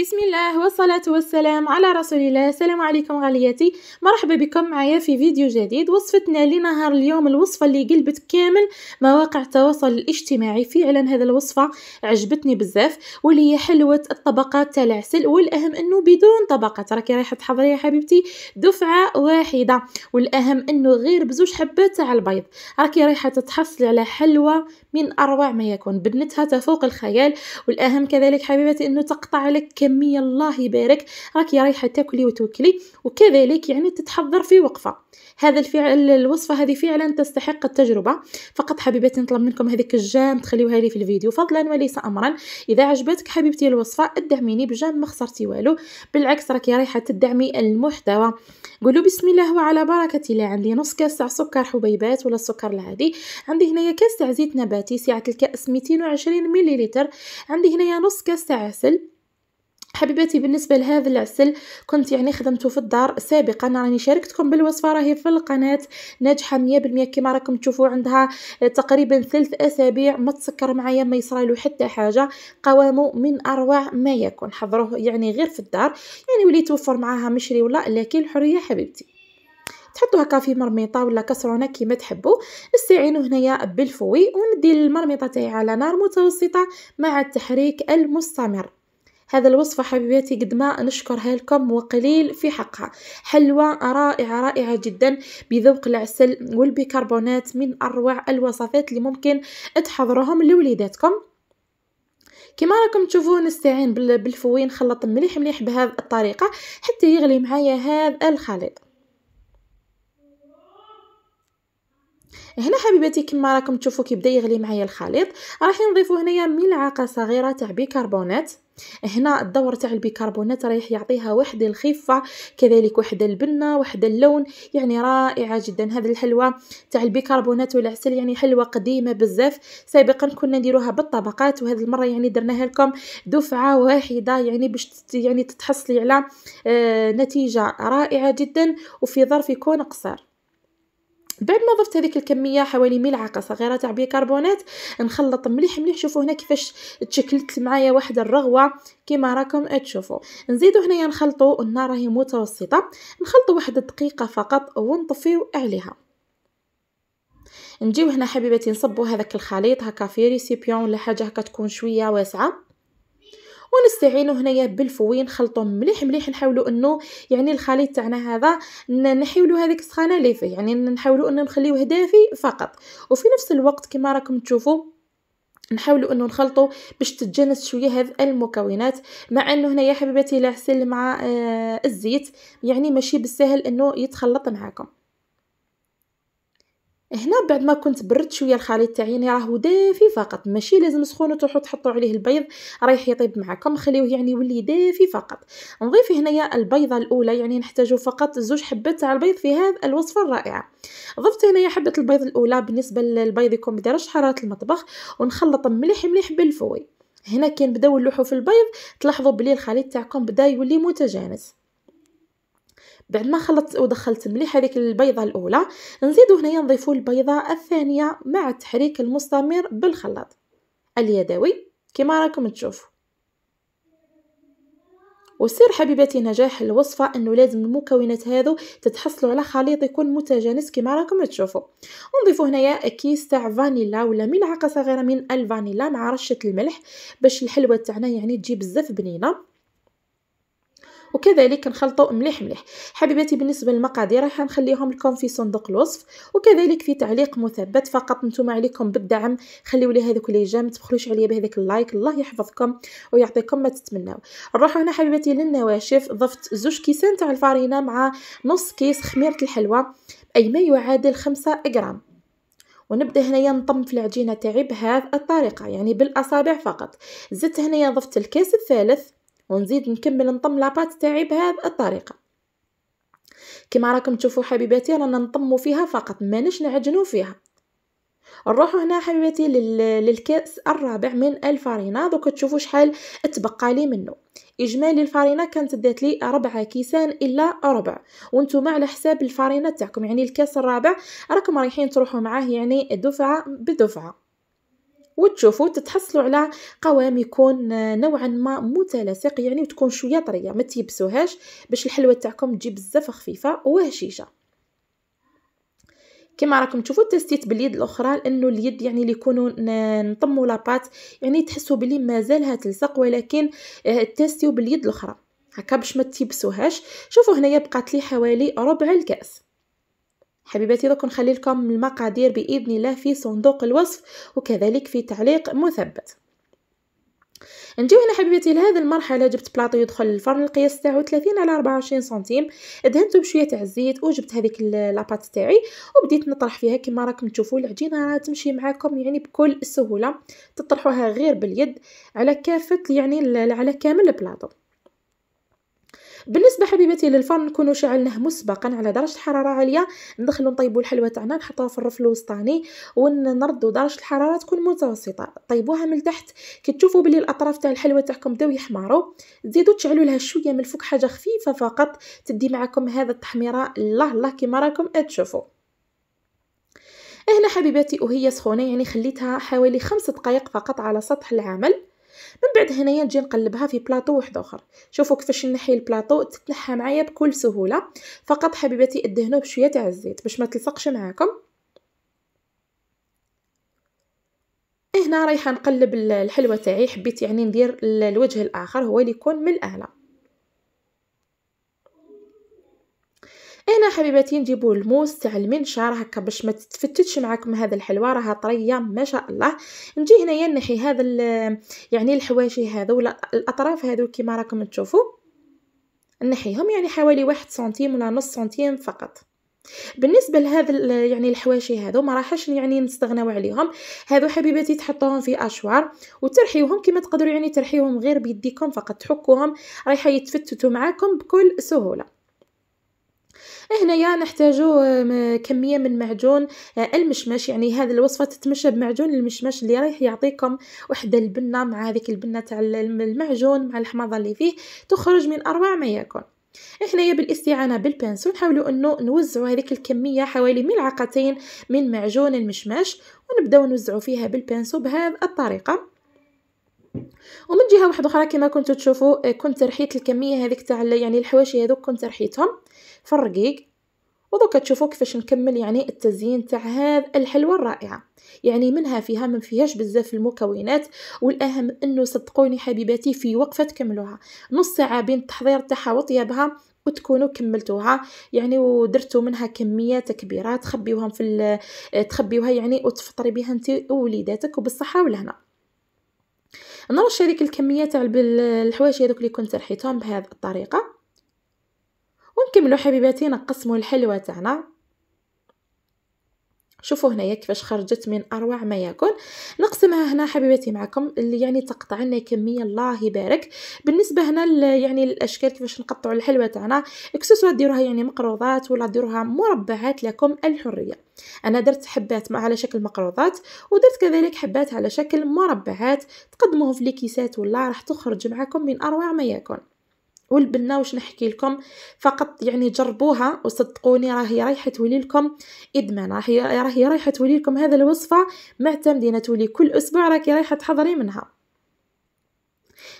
بسم الله والصلاة والسلام على رسول الله السلام عليكم غالياتي مرحبا بكم معايا في فيديو جديد وصفتنا لنهار اليوم الوصفة اللي قلبت كامل مواقع التواصل الاجتماعي فعلا هذا الوصفة عجبتني بزاف واللي هي حلوة الطبقات تاع العسل والاهم انه بدون طبقات راكي رايحة تحضري يا حبيبتي دفعة واحدة والاهم انه غير بزوج حبات تاع البيض راكي رايحة تتحصلي على حلوة من اروع ما يكون بنتها تفوق الخيال والاهم كذلك حبيبتي انه تقطع لك دمية الله يبارك راكي رايحه تاكلي وتوكلي وكذلك يعني تتحضر في وقفه هذا الفعل الوصفه هذه فعلا تستحق التجربه فقط حبيبتي نطلب منكم هذيك الجام تخليوها لي في الفيديو فضلا وليس امرا اذا عجبتك حبيبتي الوصفه ادعميني بجام ما خسرتي والو بالعكس راكي رايحه تدعمي المحتوى قولوا بسم الله وعلى بركه الله عندي نص كاس تاع سكر حبيبات ولا السكر العادي عندي هنايا كاس تاع زيت نباتي سعه الكاس 220 ملل عندي هنايا نص كاس تاع عسل حبيباتي بالنسبه لهذا العسل كنت يعني خدمته في الدار سابقا راني شاركتكم بالوصفه راهي في القناه ناجحه 100% كما راكم تشوفوا عندها تقريبا ثلث اسابيع ما تسكر معايا ما يصرالو حتى حاجه قوامه من اروع ما يكون حضروه يعني غير في الدار يعني وليت توفر معاها مشري ولا لكن الحريه حبيبتي تحطوا هكا في مرميطه ولا كسرونه كيما تحبوا استعينوا هنايا بالفوي وندي المرميطه تاعي على نار متوسطه مع التحريك المستمر هذا الوصفة حبيباتي قد ما نشكرها لكم وقليل في حقها حلوة رائعة رائعة جدا بذوق العسل والبيكربونات من أروع الوصفات اللي ممكن تحضرهم لوليداتكم كما راكم تشوفوا نستعين بالفوين خلط مليح مليح بهذه الطريقة حتى يغلي معايا هذا الخليط هنا حبيباتي كما راكم تشوفوا كيبدا يغلي معايا الخليط راح نضيفوا هنايا ملعقه صغيره تاع بيكربونات هنا الدور تاع البيكربونات رايح يعطيها واحد الخفه كذلك واحد البنه واحد اللون يعني رائعه جدا هذه الحلوه تاع البيكربونات والعسل يعني حلوه قديمه بزاف سابقا كنا نديروها بالطبقات وهذه المره يعني درناها لكم دفعه واحده يعني باش يعني تتحصلي على آه نتيجه رائعه جدا وفي ظرف يكون قصير بعد ما ضفت هذيك الكميه حوالي ملعقه صغيره تاع بيكربونات نخلط مليح مليح شوفوا هنا كيفاش تشكلت معايا واحد الرغوه كما راكم تشوفوا نزيدو هنايا نخلطو النار راهي متوسطه نخلطو واحد الدقيقه فقط ونطفيو عليها نجيو هنا حبيباتي نصبو هذاك الخليط هكا في ريسيبيون ولا حاجه هكا تكون شويه واسعه ونستعينوا هنايا بالفوين نخلطو مليح مليح نحاولوا انه يعني الخليط تاعنا هذا نحيولوا هذيك السخانه اللي فيه يعني نحاولوا انه نخليوه دافي فقط وفي نفس الوقت كما راكم تشوفوا نحاولوا انه نخلطوا باش تتجانس شويه هذ المكونات مع انه هنا يا حبيباتي العسل مع آه الزيت يعني ماشي بالسهل انه يتخلط معاكم هنا بعد ما كنت بردت شويه الخليط تاعي يعني راهو دافي فقط ماشي لازم سخونه تروحوا تحطوا عليه البيض رايح يطيب معكم خليوه يعني يولي دافي فقط نضيف هنايا البيضه الاولى يعني نحتاجو فقط زوج حبات تاع البيض في هذا الوصفه الرائعه ضفت هنايا حبه البيض الاولى بالنسبه للبيض يكون بدرجه حراره المطبخ ونخلط مليح مليح بالفوي هنا كي نبداو نلوحو في البيض تلاحظوا بلي الخليط تاعكم بدا يولي متجانس بعد ما خلطت ودخلت مليح هذيك البيضه الاولى نزيدو هنايا نضيفو البيضه الثانيه مع التحريك المستمر بالخلاط اليدوي كما راكم تشوفوا وسر حبيباتي نجاح الوصفه انه لازم المكونات هذو تتحصلوا على خليط يكون متجانس كما راكم تشوفوا ونضيفوا هنايا كيس تاع فانيلا ولا ملعقه صغيره من الفانيلا مع رشه الملح باش الحلوه تاعنا يعني تجي بزاف بنينه وكذلك نخلطو مليح مليح حبيباتي بالنسبه للمقادير راح نخليهم لكم في صندوق الوصف وكذلك في تعليق مثبت فقط نتوما عليكم بالدعم خليو لي هذوك لي جام تبخلوش عليا بهذاك اللايك الله يحفظكم ويعطيكم ما تتمنوا نروحو هنا حبيباتي للنواشف ضفت زوج كيسان تاع الفرينه مع نص كيس خميره الحلوى اي ما يعادل 5 غرام ونبدا هنايا نطم في العجينه تاعي بهذه الطريقه يعني بالاصابع فقط زدت هنايا ضفت الكاس الثالث ونزيد نكمل نطم لاباط تاعي بهذه الطريقه كما راكم تشوفوا حبيباتي رانا نطمو فيها فقط مانيش نعجنو فيها نروحوا هنا حبيباتي للكاس الرابع من الفارينا دوك تشوفوا شحال تبقى لي منه اجمالي الفارينا كانت دات لي ربع كيسان الا ربع وانتم على حساب الفارينا تاعكم يعني الكاس الرابع راكم رايحين تروحوا معاه يعني دفعه بدفعه وتشوفوا تتحصلوا على قوام يكون آه، نوعا ما متلاصق يعني وتكون شويه طريه ما تيبسوهاش باش الحلوه تاعكم تجي بزاف خفيفه وهشيشه كما راكم تشوفوا تستيت باليد الاخرى لانه اليد يعني اللي يكونوا نطموا لاباط يعني تحسوا بلي مازالها تلصق ولكن آه، تستيو باليد الاخرى هكا باش ما تيبسوهاش شوفوا هنايا بقات لي حوالي ربع الكاس حبيباتي دوك نخلي لكم المقادير باذن الله في صندوق الوصف وكذلك في تعليق مثبت نجيو هنا حبيباتي لهذه المرحله جبت بلاطو يدخل للفرن القياس تاعو 30 على 24 سنتيم دهنته بشويه تاع الزيت وجبت هذيك لاباط تاعي وبديت نطرح فيها كما راكم تشوفوا العجينه تمشي معاكم يعني بكل سهوله تطرحوها غير باليد على كافه يعني على كامل البلاطو بالنسبه حبيباتي للفرن نكونوا شعلناه مسبقا على درجه حراره عاليه ندخلوا نطيبوا الحلوه تاعنا نحطوها في الرف الوسطاني ونردوا درجه الحراره تكون متوسطه طيبوها من تحت كي تشوفوا بلي الاطراف تاع الحلوه تاعكم بداو يحمروا تزيدوا تشعلوا لها شويه من الفوق حاجه خفيفه فقط تدي معكم هذا التحميره الله الله كيما راكم تشوفوا هنا حبيباتي وهي سخونه يعني خليتها حوالي خمس دقائق فقط على سطح العمل من بعد هنايا نجي نقلبها في بلاطو واحد اخر شوفوا كيفاش نحي البلاطو تتنحى معايا بكل سهوله فقط حبيباتي ادهنوا بشويه تاع الزيت باش ما تلصقش معاكم هنا رايحه نقلب الحلوه تاعي حبيت يعني ندير الوجه الاخر هو اللي يكون من الاعلى هنا حبيباتي نجيبو الموس تاع المنشار هكا باش ما تتفتتش معاكم هذا الحلوى راها طريه ما شاء الله نجي هنايا نحي هذا يعني الحواشي هذا ولا الاطراف هذو كيما راكم تشوفوا نحيهم يعني حوالي واحد سنتيم ولا نص سنتيم فقط بالنسبه لهذا يعني الحواشي هذو ما راحش يعني نستغناو عليهم هذو حبيباتي تحطوهم في اشوار وترحيوهم كما تقدروا يعني ترحيوهم غير بيديكم فقط تحكوهم رايحه يتفتتوا معاكم بكل سهوله يا نحتاجو كميه من معجون آه، المشمش يعني هذه الوصفه تتمشى بمعجون المشمش اللي رايح يعطيكم وحده البنه مع هذيك البنه تاع المعجون مع الحماضه اللي فيه تخرج من اروع ما يكون يا بالاستعانه بالبانسو نحاولوا انه نوزعوا هذيك الكميه حوالي ملعقتين من معجون المشماش ونبداو نوزعوا فيها بالبانسو بهذه الطريقه ومن جهه واحده اخرى كما كنتوا تشوفوا آه، كنت رحيت الكميه هذيك تاع يعني الحواشي هذوك كنت رحيتهم في الرقيق ودوكا تشوفوا كيفاش نكمل يعني التزيين تاع هذا الحلوى الرائعه يعني منها فيها ما فيهاش بزاف المكونات والاهم انه صدقوني حبيباتي في وقفه تكملوها نص ساعه بين التحضير تاعها وطيابها وتكونوا كملتوها يعني ودرتوا منها كميات كبيره تخبيوهم في تخبيوها يعني وتفطري بها انت ووليداتك وبالصحه والهنا نرشح لك الكميه تاع الحوايج هذوك اللي كنت رحيتهم بهذه الطريقه ونكملوا حبيباتي نقسموا الحلوه تاعنا شوفوا هنايا كيفاش خرجت من اروع ما ياكل نقسمها هنا حبيباتي معكم اللي يعني تقطع لنا كميه الله يبارك بالنسبه هنا يعني الاشكال كيفاش نقطعوا الحلوه تاعنا اكسسوا ديروها يعني مقروضات ولا ديروها مربعات لكم الحريه انا درت حبات على شكل مقروضات ودرت كذلك حبات على شكل مربعات تقدموهم في ليكيسات ولا راح تخرج معكم من اروع ما ياكل والبنه واش نحكي لكم فقط يعني جربوها وصدقوني راهي رايحه تولي لكم ادمان راهي راهي رايحه تولي لكم هذا الوصفه معتمدينه تولي كل اسبوع راكي رايحه تحضري منها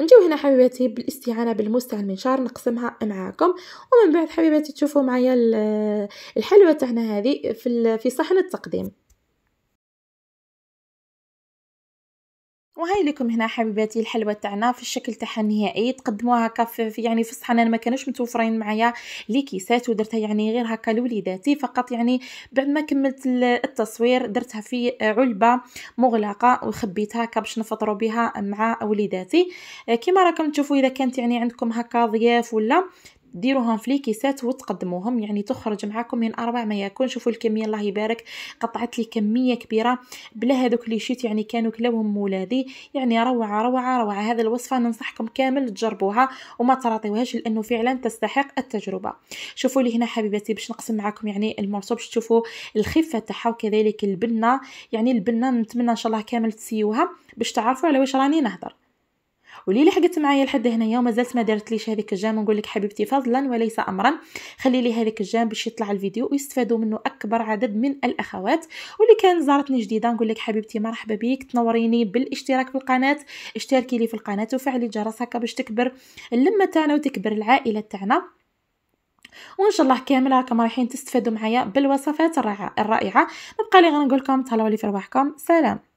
نجيو هنا حبيباتي بالاستعانه بالمستع المنشار نقسمها معاكم ومن بعد حبيباتي تشوفوا معايا الحلوه تاعنا هذه في في صحن التقديم وهاي لكم هنا حبيباتي الحلوه تاعنا في الشكل تاعها النهائي تقدموها هكا في يعني في الصحن انا ما كانوش متوفرين معايا لي كيسات ودرتها يعني غير هكا لوليداتي فقط يعني بعد ما كملت التصوير درتها في علبه مغلقه وخبيتها هكا باش نفطروا بها مع وليداتي كما راكم تشوفوا اذا كانت يعني عندكم هكا ضياف ولا ديروهم في ليكيسات وتقدموهم يعني تخرج معاكم من اربع ما يكون شوفوا الكميه الله يبارك قطعت لي كميه كبيره بلا هذوك لي شيت يعني كانوا كلاوهم مولادي يعني روعه روعه روعه هذا الوصفه ننصحكم كامل تجربوها وما تراطيوهاش لانه فعلا تستحق التجربه شوفوا لي هنا حبيباتي باش نقسم معاكم يعني المرسوب تشوفوا الخفه تاعها وكذلك البنه يعني البنه نتمنى ان شاء الله كامل تسيوها باش تعرفوا على واش راني نهضر والليله لحقت معايا لحد هنايا ومازالت زالت ما دارتليش هذيك الجام نقول لك حبيبتي فضلا وليس امرا خلي لي هذيك الجام باش يطلع الفيديو ويستفادوا منه اكبر عدد من الاخوات واللي كان زارتني جديده نقول لك حبيبتي مرحبا بك تنوريني بالاشتراك في القناه اشتركي لي في القناه وفعلي الجرس هكا باش تكبر اللمه تاعنا وتكبر العائله تاعنا وان شاء الله كامل راكم رايحين تستفادوا معايا بالوصفات الرائعه نبقى لي غنقول لكم تهلاو لي في رواحكم سلام